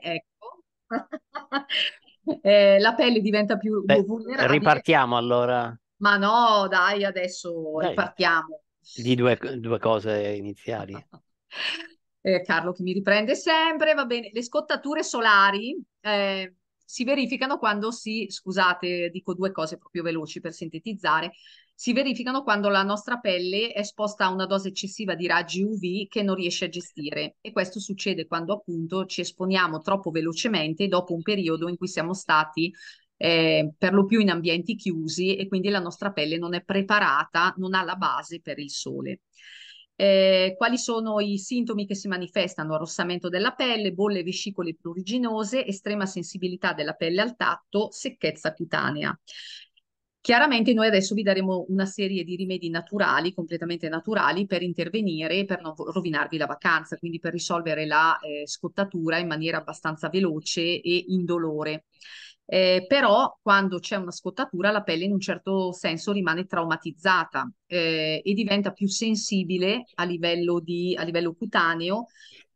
ecco, eh, la pelle diventa più Beh, vulnerabile. Ripartiamo allora. Ma no, dai, adesso dai. ripartiamo. Di due, due cose iniziali. eh, Carlo che mi riprende sempre, va bene. Le scottature solari eh, si verificano quando si, scusate, dico due cose proprio veloci per sintetizzare, si verificano quando la nostra pelle è esposta a una dose eccessiva di raggi UV che non riesce a gestire e questo succede quando appunto ci esponiamo troppo velocemente dopo un periodo in cui siamo stati eh, per lo più in ambienti chiusi e quindi la nostra pelle non è preparata, non ha la base per il sole. Eh, quali sono i sintomi che si manifestano? Arrossamento della pelle, bolle vescicole pruriginose, estrema sensibilità della pelle al tatto, secchezza cutanea. Chiaramente noi adesso vi daremo una serie di rimedi naturali, completamente naturali, per intervenire, per non rovinarvi la vacanza, quindi per risolvere la eh, scottatura in maniera abbastanza veloce e indolore. Eh, però quando c'è una scottatura la pelle in un certo senso rimane traumatizzata eh, e diventa più sensibile a livello, di, a livello cutaneo,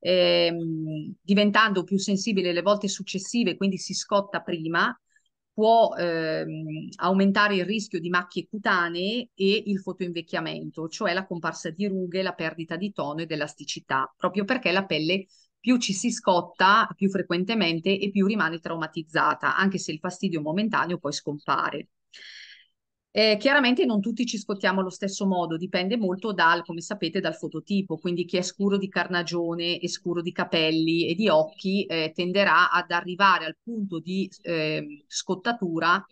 ehm, diventando più sensibile le volte successive, quindi si scotta prima può ehm, aumentare il rischio di macchie cutanee e il fotoinvecchiamento, cioè la comparsa di rughe, la perdita di tono e elasticità, proprio perché la pelle più ci si scotta più frequentemente e più rimane traumatizzata, anche se il fastidio momentaneo poi scompare. Eh, chiaramente non tutti ci scottiamo allo stesso modo, dipende molto dal, come sapete, dal fototipo, quindi chi è scuro di carnagione e scuro di capelli e di occhi eh, tenderà ad arrivare al punto di eh, scottatura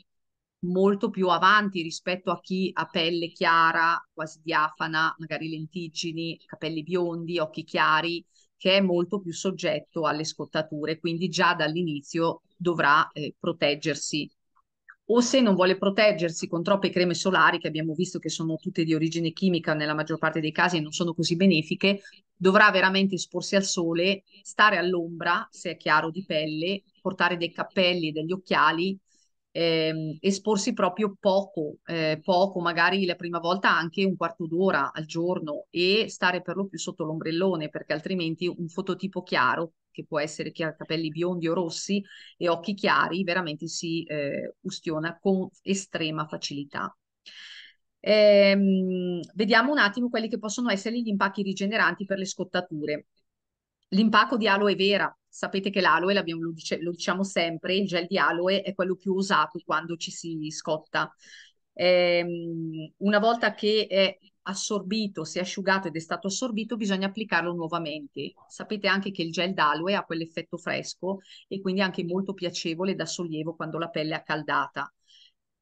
molto più avanti rispetto a chi ha pelle chiara, quasi diafana, magari lentiggini, capelli biondi, occhi chiari, che è molto più soggetto alle scottature, quindi già dall'inizio dovrà eh, proteggersi o se non vuole proteggersi con troppe creme solari, che abbiamo visto che sono tutte di origine chimica nella maggior parte dei casi e non sono così benefiche, dovrà veramente esporsi al sole, stare all'ombra, se è chiaro, di pelle, portare dei cappelli e degli occhiali, ehm, esporsi proprio poco, eh, poco, magari la prima volta anche un quarto d'ora al giorno e stare per lo più sotto l'ombrellone, perché altrimenti un fototipo chiaro che può essere chi ha capelli biondi o rossi e occhi chiari, veramente si eh, ustiona con estrema facilità. Ehm, vediamo un attimo quelli che possono essere gli impacchi rigeneranti per le scottature. L'impacco di aloe vera, sapete che l'aloe, lo, dice, lo, diciamo sempre, il gel di aloe è quello più usato quando ci si scotta. Ehm, una volta che è assorbito, si è asciugato ed è stato assorbito, bisogna applicarlo nuovamente. Sapete anche che il gel d'aloe ha quell'effetto fresco e quindi anche molto piacevole da sollievo quando la pelle è accaldata.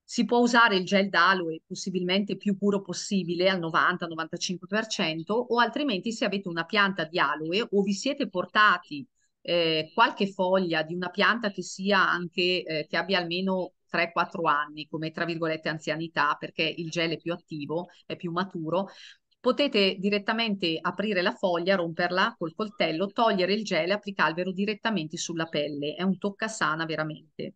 Si può usare il gel d'aloe possibilmente più puro possibile al 90-95% o altrimenti se avete una pianta di aloe o vi siete portati eh, qualche foglia di una pianta che sia anche eh, che abbia almeno 3-4 anni come tra virgolette anzianità perché il gel è più attivo, è più maturo, potete direttamente aprire la foglia, romperla col coltello, togliere il gel e applicarvelo direttamente sulla pelle. È un toccasana veramente.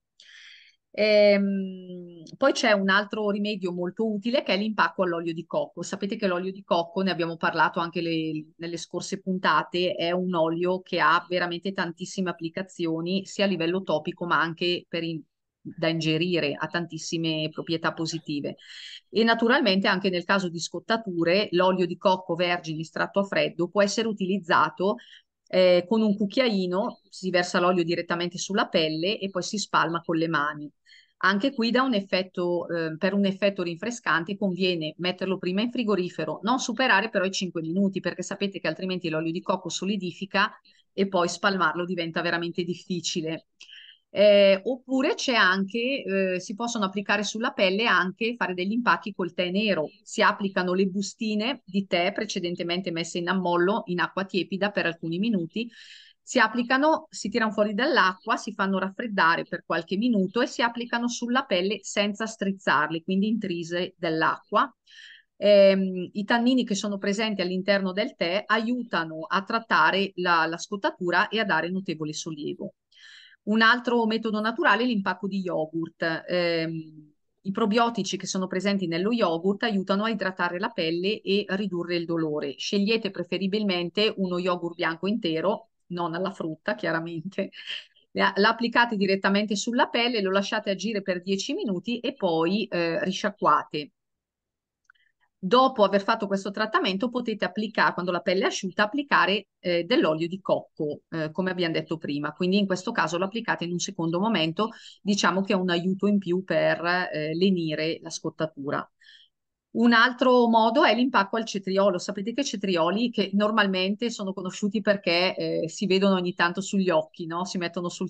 Ehm, poi c'è un altro rimedio molto utile che è l'impacco all'olio di cocco. Sapete che l'olio di cocco, ne abbiamo parlato anche le, nelle scorse puntate, è un olio che ha veramente tantissime applicazioni sia a livello topico ma anche per, in, da ingerire, ha tantissime proprietà positive. E naturalmente anche nel caso di scottature, l'olio di cocco vergine estratto a freddo può essere utilizzato eh, con un cucchiaino, si versa l'olio direttamente sulla pelle e poi si spalma con le mani. Anche qui un effetto, eh, per un effetto rinfrescante conviene metterlo prima in frigorifero, non superare però i 5 minuti perché sapete che altrimenti l'olio di cocco solidifica e poi spalmarlo diventa veramente difficile. Eh, oppure c'è anche, eh, si possono applicare sulla pelle anche fare degli impacchi col tè nero. Si applicano le bustine di tè precedentemente messe in ammollo in acqua tiepida per alcuni minuti. Si applicano, si tirano fuori dall'acqua, si fanno raffreddare per qualche minuto e si applicano sulla pelle senza strizzarli, quindi intrise dell'acqua. Eh, i tannini che sono presenti all'interno del tè aiutano a trattare la, la scottatura e a dare notevole sollievo. Un altro metodo naturale è l'impacco di yogurt. Eh, i probiotici che sono presenti nello yogurt aiutano a idratare la pelle e ridurre il dolore. Scegliete preferibilmente uno yogurt bianco intero, non alla frutta chiaramente. L'applicate direttamente sulla pelle, lo lasciate agire per 10 minuti e poi eh, risciacquate dopo aver fatto questo trattamento potete applicare, quando la pelle è asciutta, applicare eh, dell'olio di cocco, eh, come abbiamo detto prima. Quindi in questo caso lo applicate in un secondo momento, diciamo che è un aiuto in più per eh, lenire la scottatura. Un altro modo è l'impacco al cetriolo. Sapete che cetrioli, che normalmente sono conosciuti perché eh, si vedono ogni tanto sugli occhi, no? si mettono sul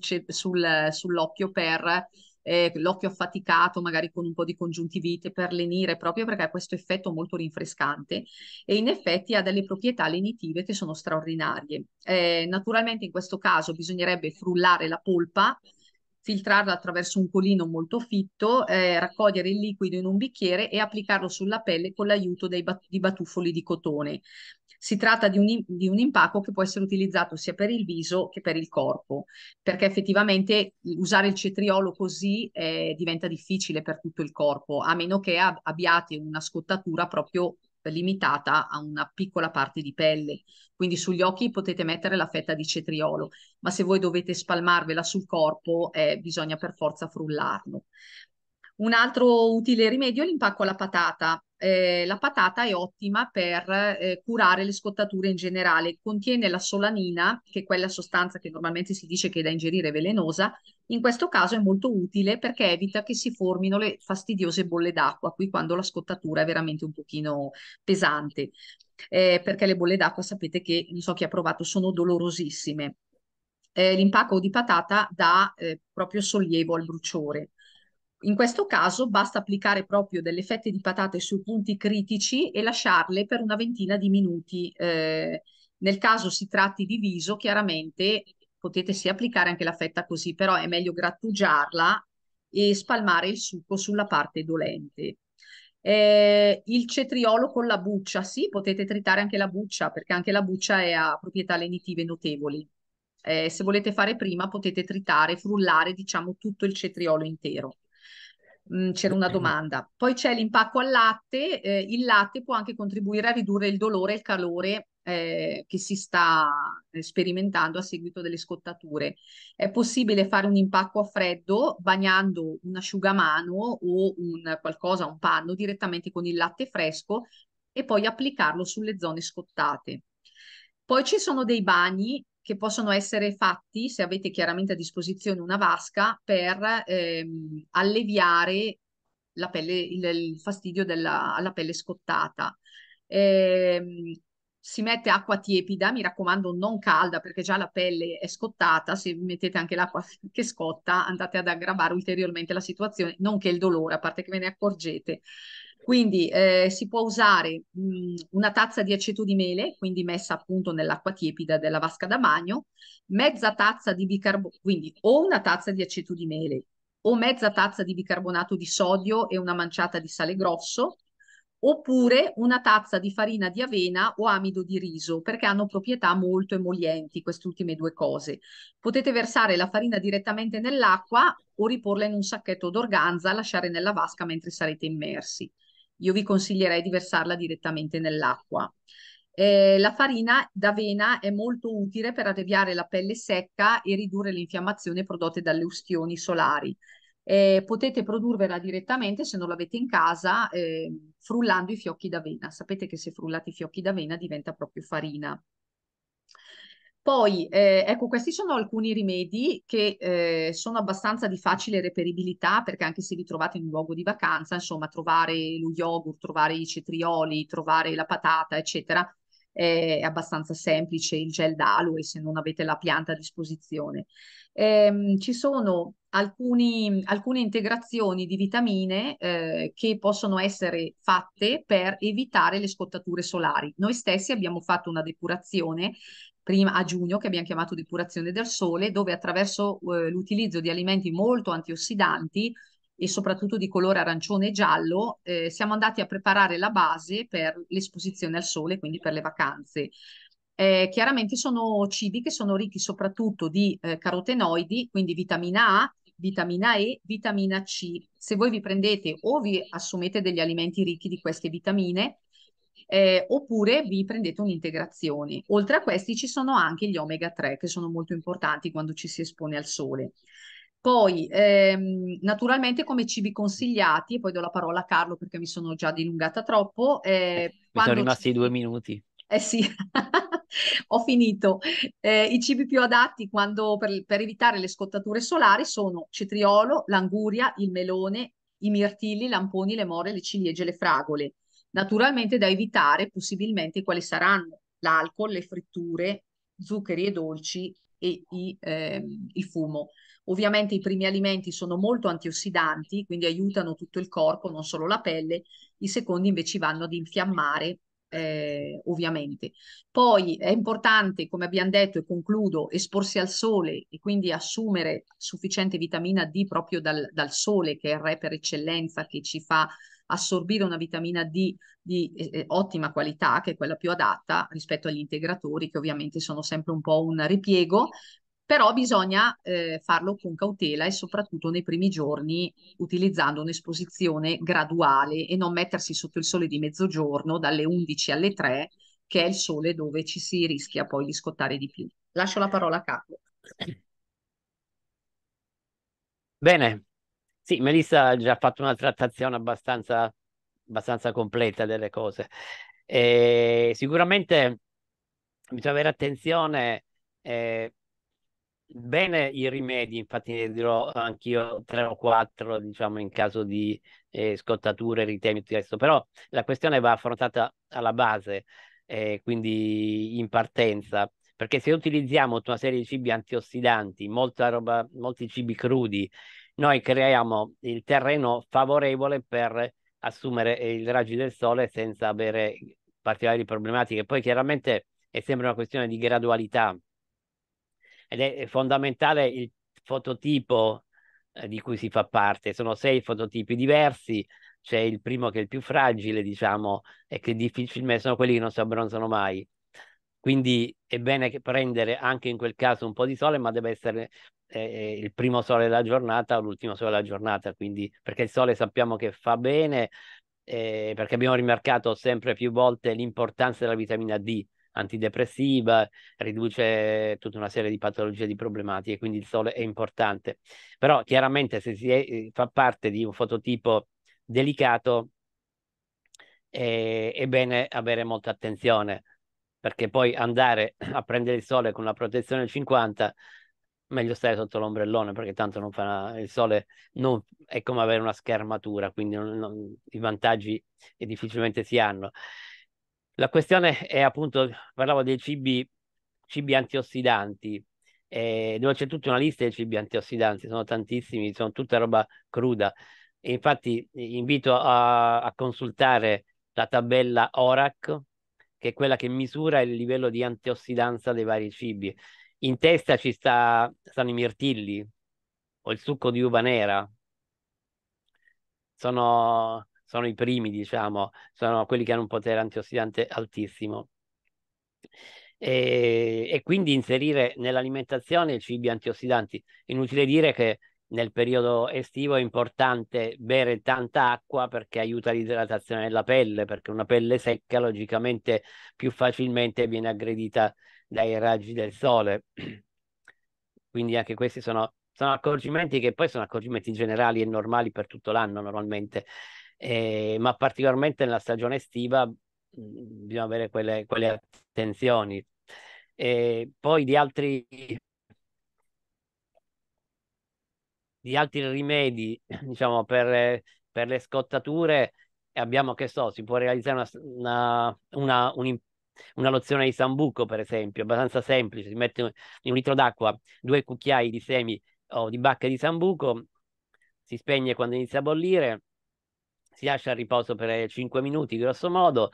eh, sull'occhio per eh, l'occhio affaticato, magari con un po' di congiuntivite, per lenire, proprio perché ha questo effetto molto rinfrescante e in effetti ha delle proprietà lenitive che sono straordinarie. Eh, naturalmente in questo caso bisognerebbe frullare la polpa, filtrarla attraverso un colino molto fitto, eh, raccogliere il liquido in un bicchiere e applicarlo sulla pelle con l'aiuto bat- di batuffoli di cotone. Si tratta di un, di un, impacco che può essere utilizzato sia per il viso che per il corpo, perché effettivamente usare il cetriolo così eh, diventa difficile per tutto il corpo, a meno che ab- abbiate una scottatura proprio limitata a una piccola parte di pelle. Quindi sugli occhi potete mettere la fetta di cetriolo, ma se voi dovete spalmarvela sul corpo eh, bisogna per forza frullarlo. Un altro utile rimedio è l'impacco alla patata. Eh, la patata è ottima per eh, curare le scottature in generale. Contiene la solanina, che è quella sostanza che normalmente si dice che è da ingerire velenosa. In questo caso è molto utile perché evita che si formino le fastidiose bolle d'acqua, qui quando la scottatura è veramente un pochino pesante. Eh, perché le bolle d'acqua sapete che, non so chi ha provato, sono dolorosissime. Eh, l'impacco di patata dà eh, proprio sollievo al bruciore. In questo caso basta applicare proprio delle fette di patate sui punti critici e lasciarle per una ventina di minuti. Eh, nel caso si tratti di viso, chiaramente potete sì applicare anche la fetta così, però è meglio grattugiarla e spalmare il succo sulla parte dolente. Eh, il cetriolo con la buccia, sì, potete tritare anche la buccia perché anche la buccia è a proprietà lenitive notevoli. Eh, se volete fare prima potete tritare, frullare diciamo tutto il cetriolo intero. Mm, c'era una domanda. Poi c'è l'impacco al latte, eh, il latte può anche contribuire a ridurre il dolore e il calore eh, che si sta eh, sperimentando a seguito delle scottature. È possibile fare un impacco a freddo bagnando un asciugamano o un qualcosa, un panno direttamente con il latte fresco e poi applicarlo sulle zone scottate. Poi ci sono dei bagni che possono essere fatti, se avete chiaramente a disposizione una vasca, per ehm, alleviare la pelle, il, il fastidio della, alla pelle scottata. Eh, si mette acqua tiepida, mi raccomando non calda perché già la pelle è scottata, se mettete anche l'acqua che scotta andate ad aggravare ulteriormente la situazione, nonché il dolore, a parte che ve ne accorgete. Quindi eh, si può usare mh, una tazza di aceto di mele, quindi messa appunto nell'acqua tiepida della vasca da bagno, mezza tazza di bicarbonato, quindi o una tazza di aceto di mele o mezza tazza di bicarbonato di sodio e una manciata di sale grosso, oppure una tazza di farina di avena o amido di riso, perché hanno proprietà molto emolienti queste ultime due cose. Potete versare la farina direttamente nell'acqua o riporla in un sacchetto d'organza, lasciare nella vasca mentre sarete immersi io vi consiglierei di versarla direttamente nell'acqua. Eh, la farina d'avena è molto utile per alleviare la pelle secca e ridurre le infiammazioni prodotte dalle ustioni solari. Eh, potete produrvela direttamente se non l'avete in casa eh, frullando i fiocchi d'avena. Sapete che se frullate i fiocchi d'avena diventa proprio farina. Poi, eh, ecco, questi sono alcuni rimedi che eh, sono abbastanza di facile reperibilità perché anche se vi trovate in un luogo di vacanza, insomma, trovare lo yogurt, trovare i cetrioli, trovare la patata, eccetera, è abbastanza semplice, il gel d'aloe se non avete la pianta a disposizione. Ehm, ci sono alcuni, alcune integrazioni di vitamine eh, che possono essere fatte per evitare le scottature solari. Noi stessi abbiamo fatto una depurazione prima, a giugno che abbiamo chiamato depurazione del sole, dove attraverso eh, l'utilizzo di alimenti molto antiossidanti e soprattutto di colore arancione e giallo, eh, siamo andati a preparare la base per l'esposizione al sole, quindi per le vacanze. Eh, chiaramente sono cibi che sono ricchi soprattutto di eh, carotenoidi, quindi vitamina A, vitamina E, vitamina C. Se voi vi prendete o vi assumete degli alimenti ricchi di queste vitamine, eh, oppure vi prendete un'integrazione. Oltre a questi ci sono anche gli omega 3 che sono molto importanti quando ci si espone al sole. Poi, ehm, naturalmente, come cibi consigliati, e poi do la parola a Carlo perché mi sono già dilungata troppo. Eh, eh mi sono rimasti ci... due minuti. Eh sì, ho finito. Eh, I cibi più adatti quando, per, per, evitare le scottature solari sono cetriolo, l'anguria, il melone, i mirtilli, i lamponi, le more, le ciliegie, le fragole. Naturalmente da evitare possibilmente quali saranno l'alcol, le fritture, zuccheri e dolci e i, eh, il fumo. Ovviamente i primi alimenti sono molto antiossidanti, quindi aiutano tutto il corpo, non solo la pelle, i secondi invece vanno ad infiammare eh, ovviamente. Poi è importante, come abbiamo detto e concludo, esporsi al sole e quindi assumere sufficiente vitamina D proprio dal, dal sole, che è il re per eccellenza, che ci fa assorbire una vitamina D di eh, eh, ottima qualità, che è quella più adatta rispetto agli integratori, che ovviamente sono sempre un po' un ripiego, però bisogna eh, farlo con cautela e soprattutto nei primi giorni utilizzando un'esposizione graduale e non mettersi sotto il sole di mezzogiorno dalle 11 alle 3, che è il sole dove ci si rischia poi di scottare di più. Lascio la parola a Carlo. Bene, sì, Melissa ha già fatto una trattazione abbastanza, abbastanza completa delle cose. E sicuramente bisogna avere attenzione, eh, bene i rimedi, infatti ne dirò anch'io tre o quattro, diciamo, in caso di eh, scottature, ritemi, tutto questo, però la questione va affrontata alla base, eh, quindi in partenza, perché se utilizziamo una serie di cibi antiossidanti, molta roba, molti cibi crudi, noi creiamo il terreno favorevole per assumere i raggi del sole senza avere particolari problematiche. Poi chiaramente è sempre una questione di gradualità ed è fondamentale il fototipo eh, di cui si fa parte. Sono sei fototipi diversi, c'è il primo che è il più fragile, diciamo, e che difficilmente sono quelli che non si abbronzano mai. Quindi è bene prendere anche in quel caso un po' di sole, ma deve essere eh, il primo sole della giornata o l'ultimo sole della giornata, quindi perché il sole sappiamo che fa bene, eh, perché abbiamo rimarcato sempre più volte l'importanza della vitamina D antidepressiva, riduce tutta una serie di patologie, e di problematiche, quindi il sole è importante. Però chiaramente se si è, eh, fa parte di un fototipo delicato eh, è bene avere molta attenzione perché poi andare a prendere il sole con la protezione 50 meglio stare sotto l'ombrellone perché tanto non fa il sole non, è come avere una schermatura quindi non, non, i vantaggi difficilmente si hanno la questione è appunto parlavo dei cibi, cibi antiossidanti eh, dove c'è tutta una lista di cibi antiossidanti sono tantissimi sono tutta roba cruda e infatti invito a, a consultare la tabella ORAC che è quella che misura il livello di antiossidanza dei vari cibi. In testa ci sta, stanno i mirtilli o il succo di uva nera. Sono, sono i primi, diciamo, sono quelli che hanno un potere antiossidante altissimo. E, e, quindi inserire nell'alimentazione cibi antiossidanti. Inutile dire che nel periodo estivo è importante bere tanta acqua perché aiuta l'idratazione della pelle, perché una pelle secca logicamente più facilmente viene aggredita dai raggi del sole. Quindi anche questi sono, sono accorgimenti che poi sono accorgimenti generali e normali per tutto l'anno normalmente, eh, ma particolarmente nella stagione estiva mm, bisogna avere quelle, quelle attenzioni. Eh, poi di altri di altri rimedi, diciamo, per, per le scottature e abbiamo, che so, si può realizzare una, una, una, una lozione di sambuco, per esempio, abbastanza semplice, si mette in un litro d'acqua due cucchiai di semi o di bacche di sambuco, si spegne quando inizia a bollire, si lascia a riposo per 5 eh, minuti, grosso modo,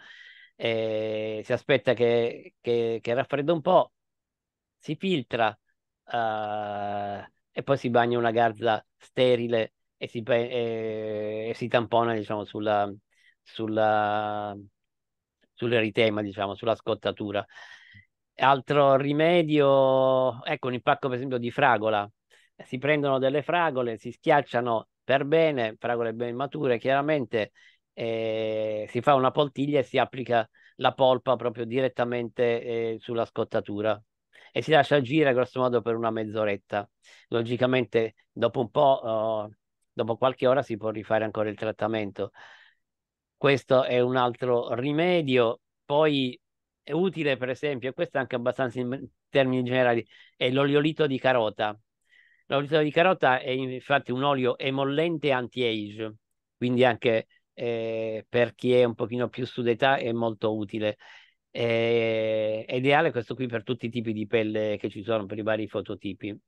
eh, si aspetta che, che, che raffredda un po', si filtra, eh, e poi si bagna una garza sterile e si, e, e si tampona diciamo, sulla, sulla, sull'eritema, diciamo, sulla scottatura. Altro rimedio, ecco un impacco per esempio di fragola. Si prendono delle fragole, si schiacciano per bene, fragole ben mature, chiaramente eh, si fa una poltiglia e si applica la polpa proprio direttamente eh, sulla scottatura e si lascia agire grosso modo per una mezz'oretta. Logicamente dopo un po', uh, dopo qualche ora si può rifare ancora il trattamento. Questo è un altro rimedio. Poi è utile, per esempio, questo è anche abbastanza in termini generali, è l'oliolito di carota. L'olio di carota è infatti un olio emollente anti-age, quindi anche eh, per chi è un pochino più su d'età è molto utile. Eh, è ideale questo qui per tutti i tipi di pelle che ci sono, per i vari fototipi.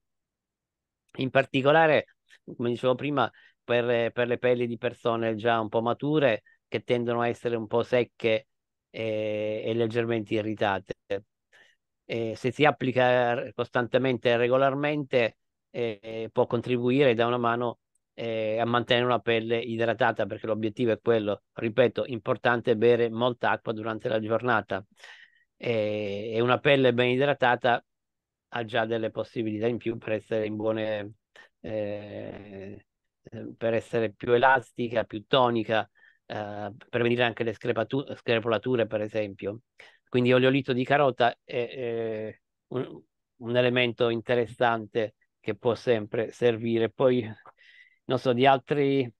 In particolare, come dicevo prima, per, per le pelli di persone già un po' mature che tendono a essere un po' secche e, eh, e leggermente irritate. E se si applica costantemente e regolarmente, eh, può contribuire da una mano eh, a mantenere una pelle idratata perché l'obiettivo è quello, ripeto, importante bere molta acqua durante la giornata e, e una pelle ben idratata ha già delle possibilità in più per essere in buone eh, eh per essere più elastica, più tonica, eh, prevenire anche le screpatu- screpolature, per esempio. Quindi oliolito di carota è, è un, un, elemento interessante che può sempre servire. Poi non so, di altri,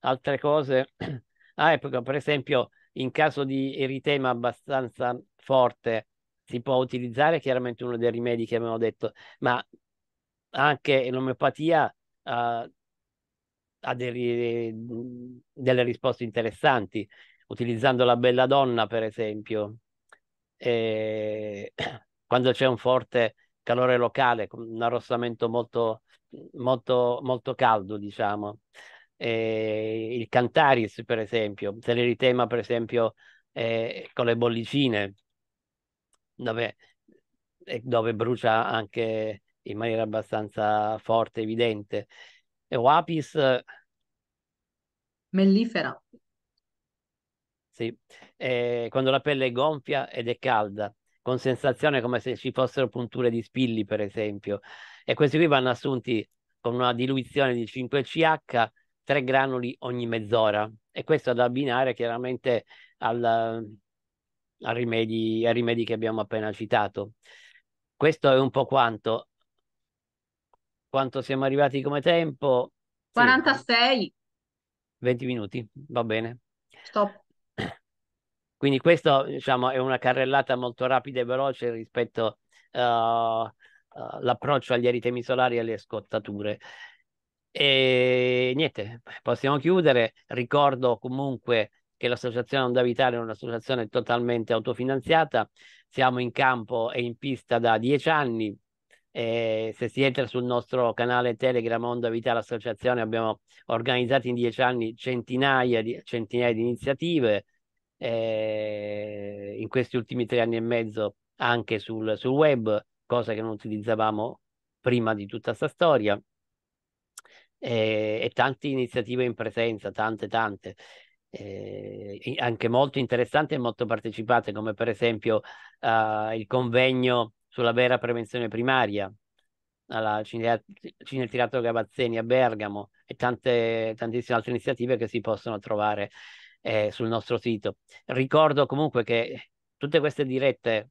altre cose. Ah, ecco, per esempio, in caso di eritema abbastanza forte, si può utilizzare chiaramente uno dei rimedi che abbiamo detto, ma anche l'omeopatia uh, ha dei, delle risposte interessanti, utilizzando la bella donna, per esempio, e... quando c'è un forte calore locale, un arrossamento molto molto, molto caldo, diciamo. Eh, il Cantaris, per esempio, Teleritema, per esempio, eh, con le bollicine, dove, dove, brucia anche in maniera abbastanza forte, evidente. E Apis... Mellifera. Sì, eh, quando la pelle è gonfia ed è calda con sensazione come se ci fossero punture di spilli, per esempio. E questi qui vanno assunti con una diluizione di 5CH, 3 granuli ogni mezz'ora. E questo ad abbinare chiaramente al, ai, rimedi, ai rimedi che abbiamo appena citato. Questo è un po' quanto. Quanto siamo arrivati come tempo? 46. Sì. 20 minuti, va bene. Stop. Quindi questa diciamo, è una carrellata molto rapida e veloce rispetto uh, eh, uh, eh, all'approccio agli eritemi solari e alle scottature. E niente, possiamo chiudere. Ricordo comunque che l'associazione Onda Vitale è un'associazione totalmente autofinanziata. Siamo in campo e in pista da dieci anni. E se si entra sul nostro canale Telegram Onda Vitale Associazione abbiamo organizzato in dieci anni centinaia di, centinaia di iniziative eh, in questi ultimi tre anni e mezzo anche sul, sul web, cosa che non utilizzavamo prima di tutta questa storia, eh, e tante iniziative in presenza, tante, tante. Eh, anche molto interessanti e molto partecipate, come per esempio uh, il convegno sulla vera prevenzione primaria alla Cine, Cine Teatro Gabazzeni a Bergamo e tante, tantissime altre iniziative che si possono trovare eh, sul nostro sito. Ricordo comunque che tutte queste dirette,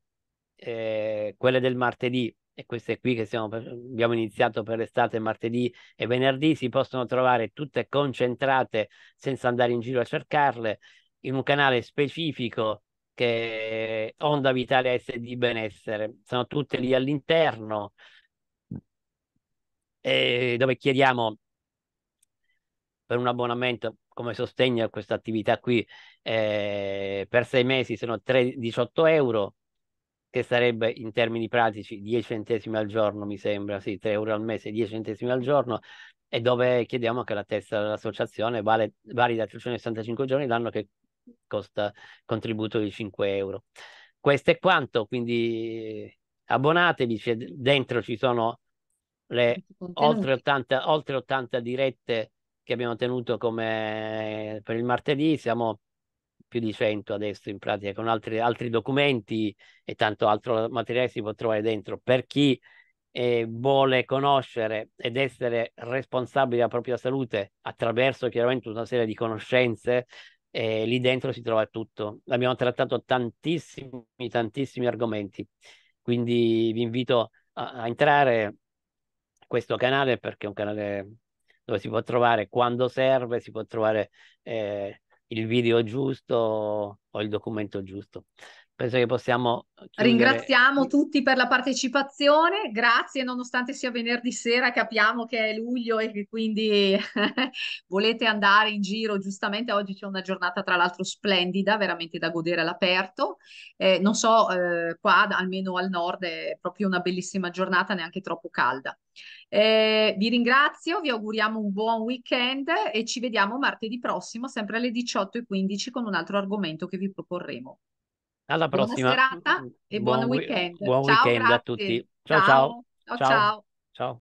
eh, quelle del martedì e queste qui che siamo, abbiamo iniziato per l'estate martedì e venerdì, si possono trovare tutte concentrate senza andare in giro a cercarle in un canale specifico che è Onda Vitale SD Benessere. Sono tutte lì all'interno eh, dove chiediamo per un abbonamento come sostegno a questa attività qui eh, per sei mesi sono 3, 18 euro che sarebbe in termini pratici 10 centesimi al giorno mi sembra sì 3 euro al mese 10 centesimi al giorno e dove chiediamo che la testa dell'associazione vale, valida 365 giorni l'anno che costa contributo di 5 euro questo è quanto quindi abbonatevi dentro ci sono le oltre 80, oltre 80 dirette che abbiamo tenuto come eh, per il martedì, siamo più di 100 adesso in pratica con altri, altri documenti e tanto altro materiale si può trovare dentro. Per chi eh, vuole conoscere ed essere responsabile della propria salute attraverso chiaramente una serie di conoscenze, eh, lì dentro si trova tutto. Abbiamo trattato tantissimi, tantissimi argomenti, quindi vi invito a, a entrare in questo canale perché è un canale dove si può trovare quando serve, si può trovare eh, il video giusto o il documento giusto penso che possiamo chiudere. Ringraziamo tutti per la partecipazione, grazie nonostante sia venerdì sera, capiamo che è luglio e che quindi volete andare in giro, giustamente oggi c'è una giornata tra l'altro splendida, veramente da godere all'aperto, eh, non so, eh, qua almeno al nord è proprio una bellissima giornata, neanche troppo calda. Eh, vi ringrazio, vi auguriamo un buon weekend e ci vediamo martedì prossimo, sempre alle 18.15 con un altro argomento che vi proporremo. Alla prossima. Buona serata e buon, buon weekend. Buon ciao, weekend grazie. a tutti. ciao. ciao. ciao. ciao. ciao.